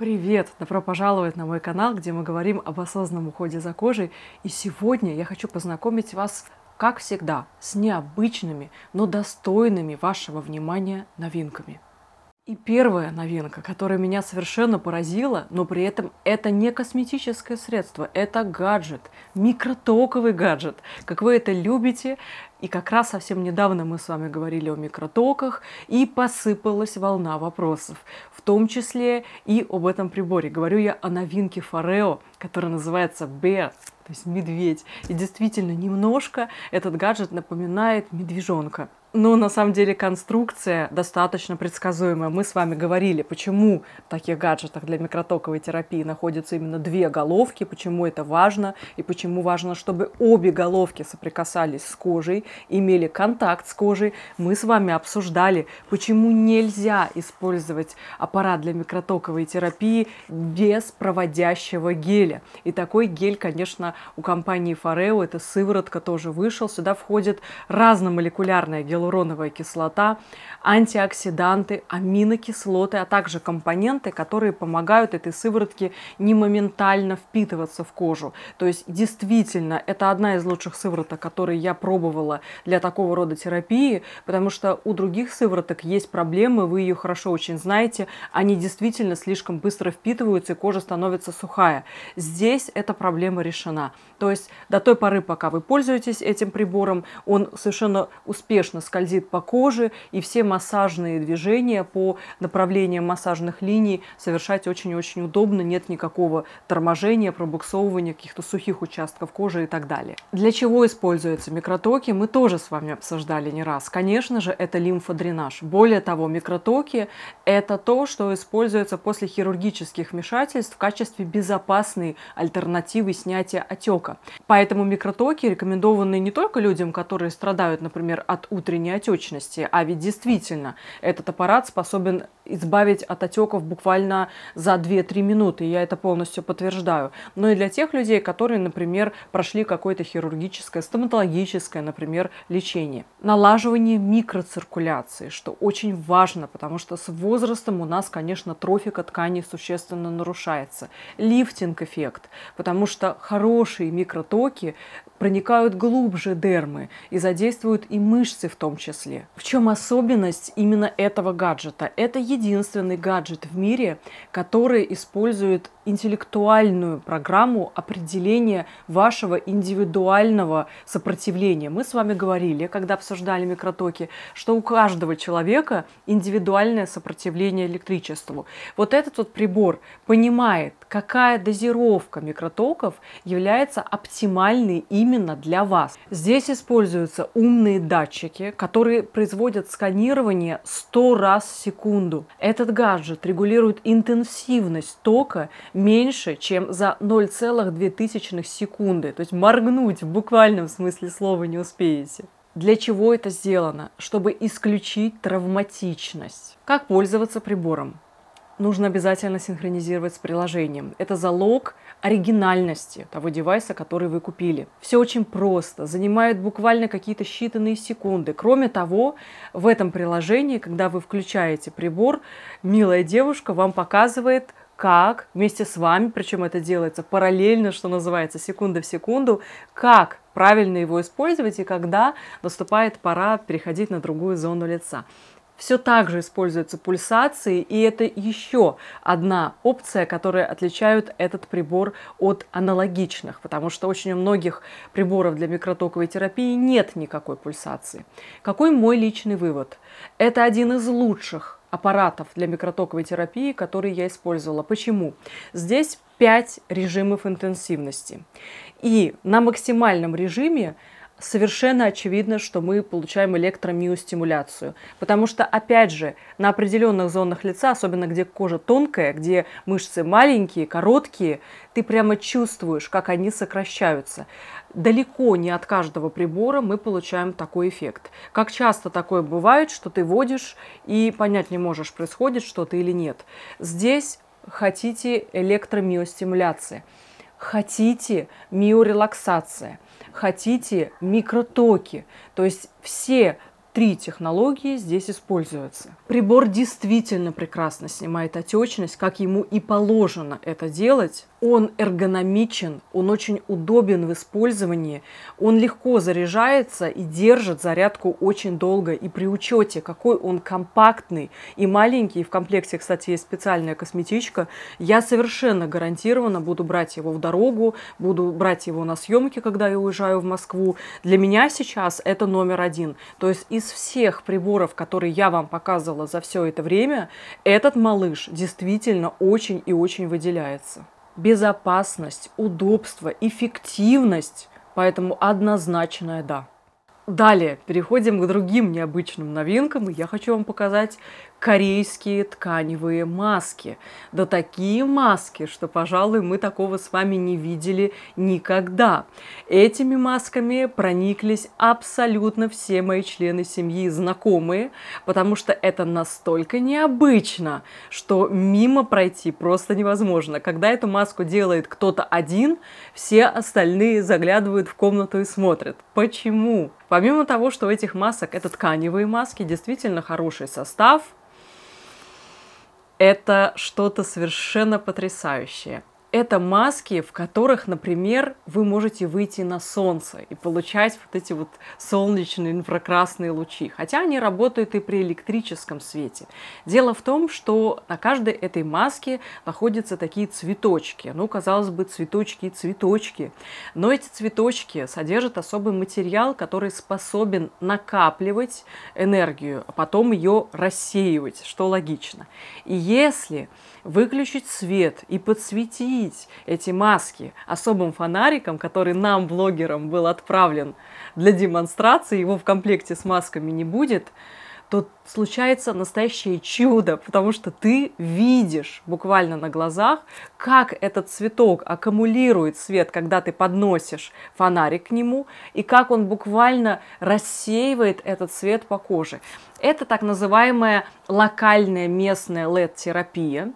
Привет! Добро пожаловать на мой канал, где мы говорим об осознанном уходе за кожей. И сегодня я хочу познакомить вас, как всегда, с необычными, но достойными вашего внимания новинками. И первая новинка, которая меня совершенно поразила, но при этом это не косметическое средство, это гаджет, микротоковый гаджет, как вы это любите. И как раз совсем недавно мы с вами говорили о микротоках, и посыпалась волна вопросов, в том числе и об этом приборе. Говорю я о новинке Форео, которая называется Bear то есть медведь. И действительно, немножко этот гаджет напоминает медвежонка. Ну, на самом деле, конструкция достаточно предсказуемая. Мы с вами говорили, почему в таких гаджетах для микротоковой терапии находятся именно две головки, почему это важно, и почему важно, чтобы обе головки соприкасались с кожей, имели контакт с кожей. Мы с вами обсуждали, почему нельзя использовать аппарат для микротоковой терапии без проводящего геля. И такой гель, конечно, у компании Форео, это сыворотка тоже вышел. Сюда входит разномолекулярная гель гиалуроновая кислота, антиоксиданты, аминокислоты, а также компоненты, которые помогают этой сыворотке не моментально впитываться в кожу. То есть действительно это одна из лучших сывороток, которые я пробовала для такого рода терапии, потому что у других сывороток есть проблемы, вы ее хорошо очень знаете, они действительно слишком быстро впитываются и кожа становится сухая. Здесь эта проблема решена. То есть до той поры, пока вы пользуетесь этим прибором, он совершенно успешно скользит по коже, и все массажные движения по направлениям массажных линий совершать очень-очень удобно, нет никакого торможения, пробуксовывания каких-то сухих участков кожи и так далее. Для чего используются микротоки, мы тоже с вами обсуждали не раз. Конечно же, это лимфодренаж. Более того, микротоки – это то, что используется после хирургических вмешательств в качестве безопасной альтернативы снятия отека. Поэтому микротоки рекомендованы не только людям, которые страдают, например, от утренней появления отечности. А ведь действительно, этот аппарат способен избавить от отеков буквально за 2-3 минуты. Я это полностью подтверждаю. Но и для тех людей, которые, например, прошли какое-то хирургическое, стоматологическое, например, лечение. Налаживание микроциркуляции, что очень важно, потому что с возрастом у нас, конечно, трофика тканей существенно нарушается. Лифтинг-эффект, потому что хорошие микротоки проникают глубже дермы и задействуют и мышцы в том числе. В чем особенность именно этого гаджета? Это единственный гаджет в мире, который использует интеллектуальную программу определения вашего индивидуального сопротивления. Мы с вами говорили, когда обсуждали микротоки, что у каждого человека индивидуальное сопротивление электричеству. Вот этот вот прибор понимает, какая дозировка микротоков является оптимальной именно для вас. Здесь используются умные датчики, которые производят сканирование 100 раз в секунду. Этот гаджет регулирует интенсивность тока меньше, чем за 0,02 секунды. То есть моргнуть в буквальном смысле слова не успеете. Для чего это сделано? Чтобы исключить травматичность. Как пользоваться прибором? Нужно обязательно синхронизировать с приложением. Это залог оригинальности того девайса, который вы купили. Все очень просто, занимает буквально какие-то считанные секунды. Кроме того, в этом приложении, когда вы включаете прибор, милая девушка вам показывает как вместе с вами, причем это делается параллельно, что называется, секунда в секунду, как правильно его использовать и когда наступает пора переходить на другую зону лица все так же используются пульсации, и это еще одна опция, которая отличает этот прибор от аналогичных, потому что очень у многих приборов для микротоковой терапии нет никакой пульсации. Какой мой личный вывод? Это один из лучших аппаратов для микротоковой терапии, которые я использовала. Почему? Здесь 5 режимов интенсивности. И на максимальном режиме совершенно очевидно, что мы получаем электромиостимуляцию. Потому что, опять же, на определенных зонах лица, особенно где кожа тонкая, где мышцы маленькие, короткие, ты прямо чувствуешь, как они сокращаются. Далеко не от каждого прибора мы получаем такой эффект. Как часто такое бывает, что ты водишь и понять не можешь, происходит что-то или нет. Здесь хотите электромиостимуляции, хотите миорелаксации – хотите микротоки. То есть все три технологии здесь используются. Прибор действительно прекрасно снимает отечность, как ему и положено это делать он эргономичен, он очень удобен в использовании, он легко заряжается и держит зарядку очень долго. И при учете, какой он компактный и маленький, в комплекте, кстати, есть специальная косметичка, я совершенно гарантированно буду брать его в дорогу, буду брать его на съемки, когда я уезжаю в Москву. Для меня сейчас это номер один. То есть из всех приборов, которые я вам показывала за все это время, этот малыш действительно очень и очень выделяется безопасность, удобство, эффективность. Поэтому однозначное «да». Далее переходим к другим необычным новинкам, и я хочу вам показать корейские тканевые маски. Да такие маски, что, пожалуй, мы такого с вами не видели никогда. Этими масками прониклись абсолютно все мои члены семьи знакомые, потому что это настолько необычно, что мимо пройти просто невозможно. Когда эту маску делает кто-то один, все остальные заглядывают в комнату и смотрят. Почему? Помимо того, что у этих масок это тканевые маски, действительно хороший состав – это что-то совершенно потрясающее это маски, в которых, например, вы можете выйти на солнце и получать вот эти вот солнечные инфракрасные лучи, хотя они работают и при электрическом свете. Дело в том, что на каждой этой маске находятся такие цветочки. Ну, казалось бы, цветочки и цветочки. Но эти цветочки содержат особый материал, который способен накапливать энергию, а потом ее рассеивать, что логично. И если выключить свет и подсветить эти маски особым фонариком, который нам, блогерам, был отправлен для демонстрации. Его в комплекте с масками не будет то случается настоящее чудо, потому что ты видишь буквально на глазах, как этот цветок аккумулирует свет, когда ты подносишь фонарик к нему, и как он буквально рассеивает этот свет по коже. Это так называемая локальная местная LED-терапия.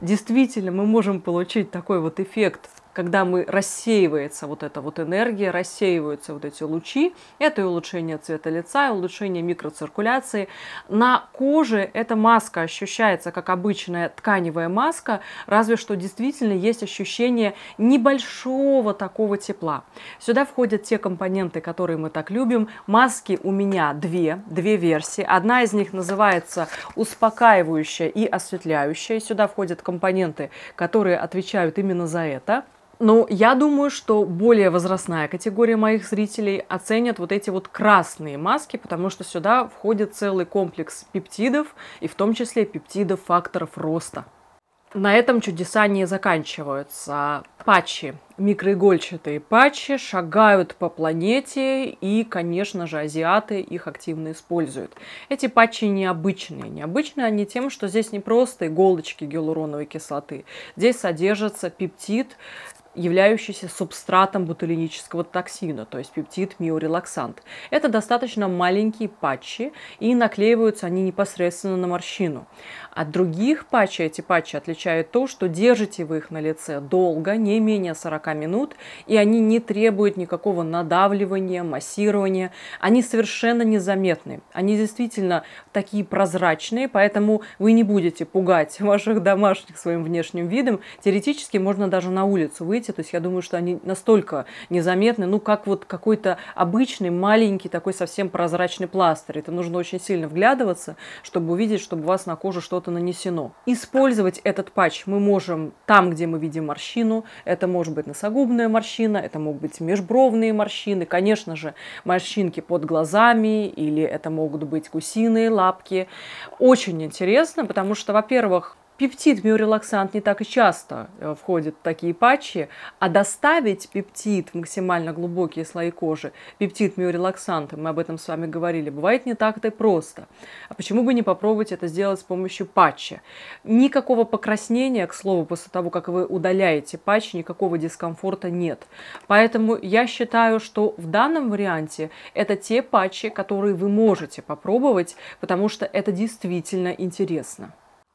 Действительно, мы можем получить такой вот эффект в когда мы рассеивается вот эта вот энергия, рассеиваются вот эти лучи, это и улучшение цвета лица, и улучшение микроциркуляции. На коже эта маска ощущается как обычная тканевая маска, разве что действительно есть ощущение небольшого такого тепла. Сюда входят те компоненты, которые мы так любим. Маски у меня две, две версии. Одна из них называется успокаивающая и осветляющая. Сюда входят компоненты, которые отвечают именно за это. Ну, я думаю, что более возрастная категория моих зрителей оценят вот эти вот красные маски, потому что сюда входит целый комплекс пептидов, и в том числе пептидов факторов роста. На этом чудеса не заканчиваются. Патчи, микроигольчатые патчи шагают по планете, и, конечно же, азиаты их активно используют. Эти патчи необычные. Необычные они тем, что здесь не просто иголочки гиалуроновой кислоты. Здесь содержится пептид являющийся субстратом бутылинического токсина, то есть пептид миорелаксант. Это достаточно маленькие патчи, и наклеиваются они непосредственно на морщину. От других патчей эти патчи отличают то, что держите вы их на лице долго, не менее 40 минут, и они не требуют никакого надавливания, массирования. Они совершенно незаметны. Они действительно такие прозрачные, поэтому вы не будете пугать ваших домашних своим внешним видом. Теоретически можно даже на улицу выйти интернете. То есть я думаю, что они настолько незаметны, ну как вот какой-то обычный маленький такой совсем прозрачный пластырь. Это нужно очень сильно вглядываться, чтобы увидеть, чтобы у вас на кожу что-то нанесено. Использовать этот патч мы можем там, где мы видим морщину. Это может быть носогубная морщина, это могут быть межбровные морщины, конечно же, морщинки под глазами или это могут быть кусиные лапки. Очень интересно, потому что, во-первых, Пептид миорелаксант не так и часто э, входит в такие патчи, а доставить пептид в максимально глубокие слои кожи, пептид миорелаксант, мы об этом с вами говорили, бывает не так-то и просто. А почему бы не попробовать это сделать с помощью патча? Никакого покраснения, к слову, после того, как вы удаляете патч, никакого дискомфорта нет. Поэтому я считаю, что в данном варианте это те патчи, которые вы можете попробовать, потому что это действительно интересно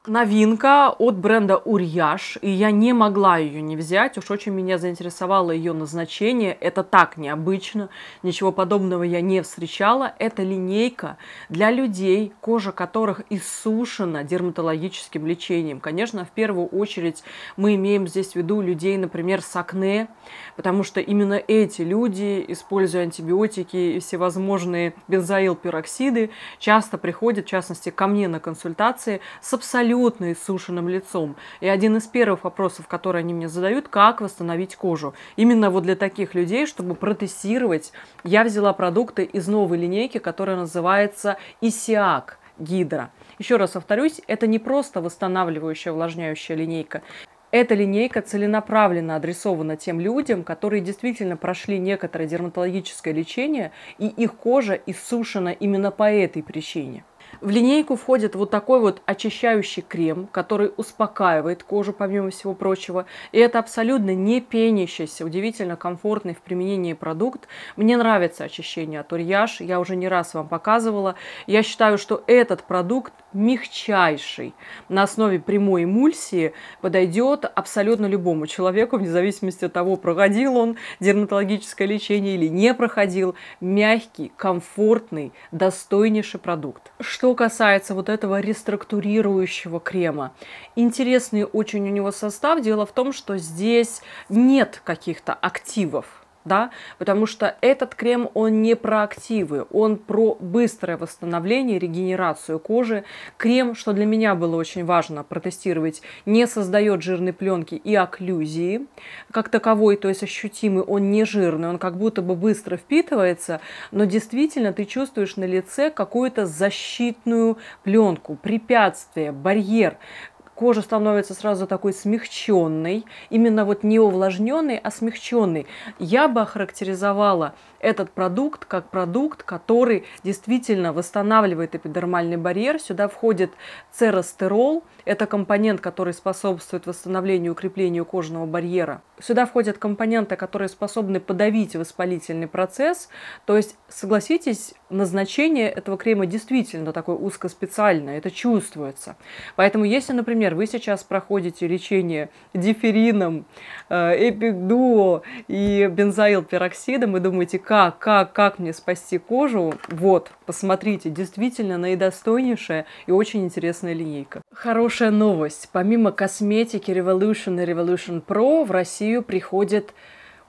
новинка от бренда Урьяш, и я не могла ее не взять, уж очень меня заинтересовало ее назначение, это так необычно, ничего подобного я не встречала, это линейка для людей, кожа которых иссушена дерматологическим лечением. Конечно, в первую очередь мы имеем здесь в виду людей, например, с акне, потому что именно эти люди, используя антибиотики и всевозможные бензоилпироксиды, часто приходят, в частности, ко мне на консультации с абсолютно животные с лицом. И один из первых вопросов, которые они мне задают, как восстановить кожу. Именно вот для таких людей, чтобы протестировать, я взяла продукты из новой линейки, которая называется Исиак Гидра. Еще раз повторюсь, это не просто восстанавливающая увлажняющая линейка. Эта линейка целенаправленно адресована тем людям, которые действительно прошли некоторое дерматологическое лечение, и их кожа иссушена именно по этой причине. В линейку входит вот такой вот очищающий крем, который успокаивает кожу, помимо всего прочего. И это абсолютно не пенящийся, удивительно комфортный в применении продукт. Мне нравится очищение от урьяж, я уже не раз вам показывала. Я считаю, что этот продукт мягчайший на основе прямой эмульсии подойдет абсолютно любому человеку, вне зависимости от того, проходил он дерматологическое лечение или не проходил. Мягкий, комфортный, достойнейший продукт. Что касается вот этого реструктурирующего крема, интересный очень у него состав. Дело в том, что здесь нет каких-то активов да, потому что этот крем, он не про активы, он про быстрое восстановление, регенерацию кожи. Крем, что для меня было очень важно протестировать, не создает жирной пленки и окклюзии как таковой, то есть ощутимый, он не жирный, он как будто бы быстро впитывается, но действительно ты чувствуешь на лице какую-то защитную пленку, препятствие, барьер, кожа становится сразу такой смягченной, именно вот не увлажненной, а смягченной. Я бы охарактеризовала этот продукт как продукт, который действительно восстанавливает эпидермальный барьер. Сюда входит церостерол, это компонент, который способствует восстановлению и укреплению кожного барьера. Сюда входят компоненты, которые способны подавить воспалительный процесс. То есть, согласитесь, назначение этого крема действительно такое узкоспециальное, это чувствуется. Поэтому если, например, например, вы сейчас проходите лечение диферином, э, эпикдуо и бензоилпероксидом и думаете, как, как, как мне спасти кожу, вот, посмотрите, действительно наидостойнейшая и очень интересная линейка. Хорошая новость. Помимо косметики Revolution и Revolution Pro в Россию приходит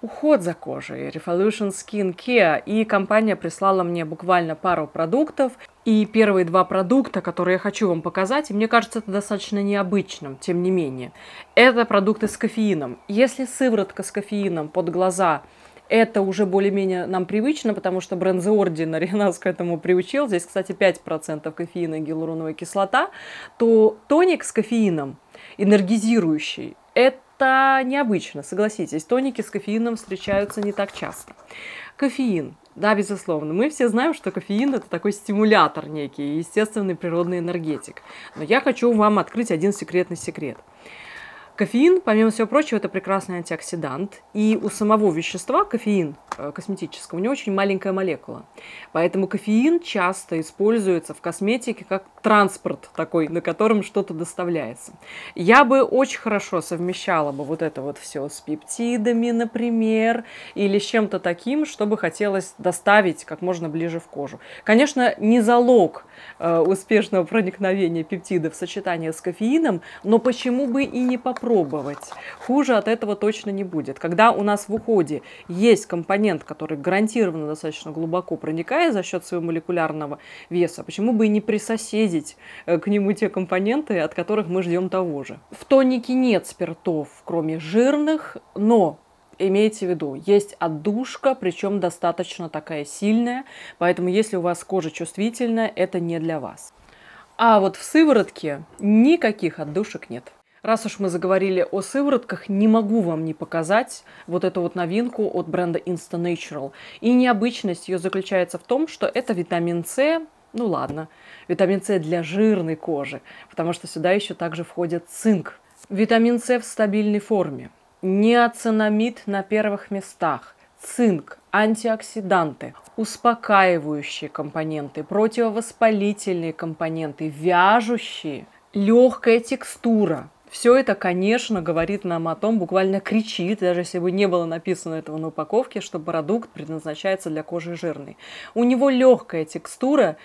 уход за кожей Revolution Skin Care, и компания прислала мне буквально пару продуктов, и первые два продукта, которые я хочу вам показать, и мне кажется это достаточно необычным, тем не менее, это продукты с кофеином. Если сыворотка с кофеином под глаза это уже более-менее нам привычно, потому что бренд The Ordinary нас к этому приучил. Здесь, кстати, 5% кофеина и гиалуроновая кислота. То тоник с кофеином, энергизирующий, это это необычно, согласитесь. Тоники с кофеином встречаются не так часто. Кофеин. Да, безусловно. Мы все знаем, что кофеин это такой стимулятор некий, естественный природный энергетик. Но я хочу вам открыть один секретный секрет. Кофеин, помимо всего прочего, это прекрасный антиоксидант. И у самого вещества кофеин Э, косметическом, у него очень маленькая молекула. Поэтому кофеин часто используется в косметике как транспорт такой, на котором что-то доставляется. Я бы очень хорошо совмещала бы вот это вот все с пептидами, например, или с чем-то таким, чтобы хотелось доставить как можно ближе в кожу. Конечно, не залог э, успешного проникновения пептидов в сочетании с кофеином, но почему бы и не попробовать? Хуже от этого точно не будет. Когда у нас в уходе есть компонент фермент, который гарантированно достаточно глубоко проникает за счет своего молекулярного веса, почему бы и не присоседить э, к нему те компоненты, от которых мы ждем того же. В тонике нет спиртов, кроме жирных, но имейте в виду, есть отдушка, причем достаточно такая сильная, поэтому если у вас кожа чувствительная, это не для вас. А вот в сыворотке никаких отдушек нет. Раз уж мы заговорили о сыворотках, не могу вам не показать вот эту вот новинку от бренда InstaNatural. И необычность ее заключается в том, что это витамин С, ну ладно, витамин С для жирной кожи, потому что сюда еще также входит цинк. Витамин С в стабильной форме, неоцинамид на первых местах, цинк, антиоксиданты, успокаивающие компоненты, противовоспалительные компоненты, вяжущие, легкая текстура, все это, конечно, говорит нам о том, буквально кричит, даже если бы не было написано этого на упаковке, что продукт предназначается для кожи жирной. У него легкая текстура,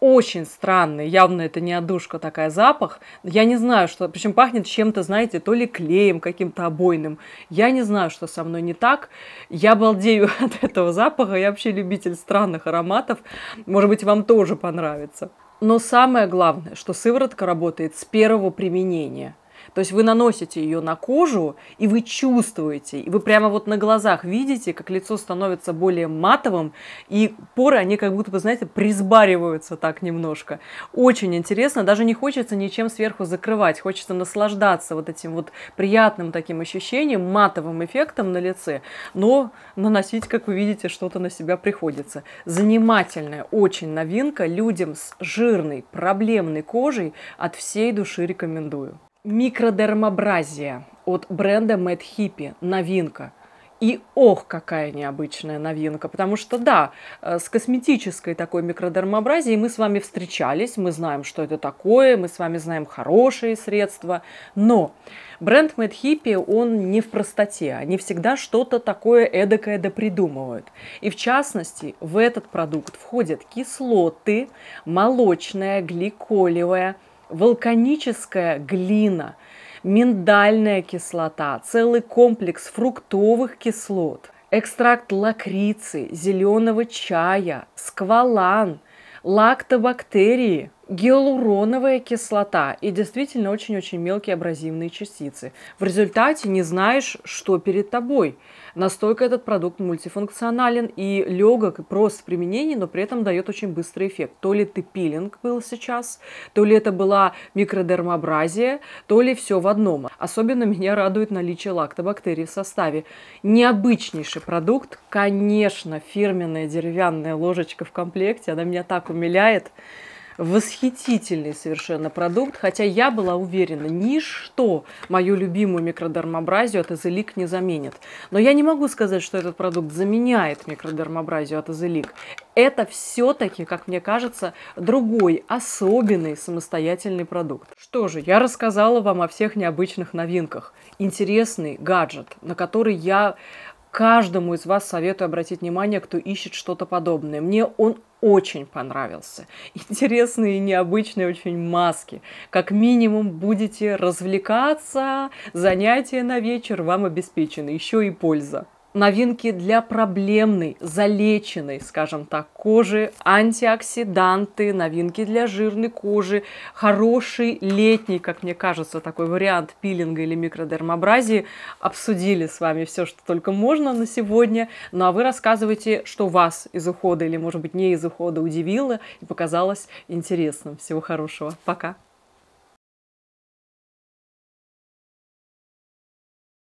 очень странный, явно это не одушка такая запах. Я не знаю, что, причем пахнет чем-то, знаете, то ли клеем каким-то обойным. Я не знаю, что со мной не так. Я балдею от этого запаха, я вообще любитель странных ароматов. Может быть, вам тоже понравится. Но самое главное, что сыворотка работает с первого применения. То есть вы наносите ее на кожу, и вы чувствуете, и вы прямо вот на глазах видите, как лицо становится более матовым, и поры, они как будто бы, знаете, присбариваются так немножко. Очень интересно, даже не хочется ничем сверху закрывать, хочется наслаждаться вот этим вот приятным таким ощущением, матовым эффектом на лице, но наносить, как вы видите, что-то на себя приходится. Занимательная очень новинка людям с жирной, проблемной кожей от всей души рекомендую. Микродермобразие от бренда Mad Hippie. Новинка. И ох, какая необычная новинка, потому что да, э, с косметической такой микродермобразией мы с вами встречались, мы знаем, что это такое, мы с вами знаем хорошие средства, но бренд Mad Hippie, он не в простоте, они всегда что-то такое эдакое допридумывают. И в частности, в этот продукт входят кислоты, молочная, гликолевая, вулканическая глина, миндальная кислота, целый комплекс фруктовых кислот, экстракт лакрицы, зеленого чая, сквалан, лактобактерии – гиалуроновая кислота и действительно очень-очень мелкие абразивные частицы. В результате не знаешь, что перед тобой. Настолько этот продукт мультифункционален и легок, и прост в применении, но при этом дает очень быстрый эффект. То ли ты пилинг был сейчас, то ли это была микродермообразие, то ли все в одном. Особенно меня радует наличие лактобактерий в составе. Необычнейший продукт, конечно, фирменная деревянная ложечка в комплекте, она меня так умиляет восхитительный совершенно продукт, хотя я была уверена, ничто мою любимую микродермабразию от Изелик не заменит. Но я не могу сказать, что этот продукт заменяет микродермабразию от Изелик. Это все-таки, как мне кажется, другой, особенный самостоятельный продукт. Что же, я рассказала вам о всех необычных новинках. Интересный гаджет, на который я каждому из вас советую обратить внимание, кто ищет что-то подобное. Мне он очень понравился. Интересные и необычные очень маски. Как минимум будете развлекаться, занятия на вечер вам обеспечены, еще и польза новинки для проблемной, залеченной, скажем так, кожи, антиоксиданты, новинки для жирной кожи, хороший летний, как мне кажется, такой вариант пилинга или микродермабразии. Обсудили с вами все, что только можно на сегодня. Ну а вы рассказывайте, что вас из ухода или, может быть, не из ухода удивило и показалось интересным. Всего хорошего. Пока!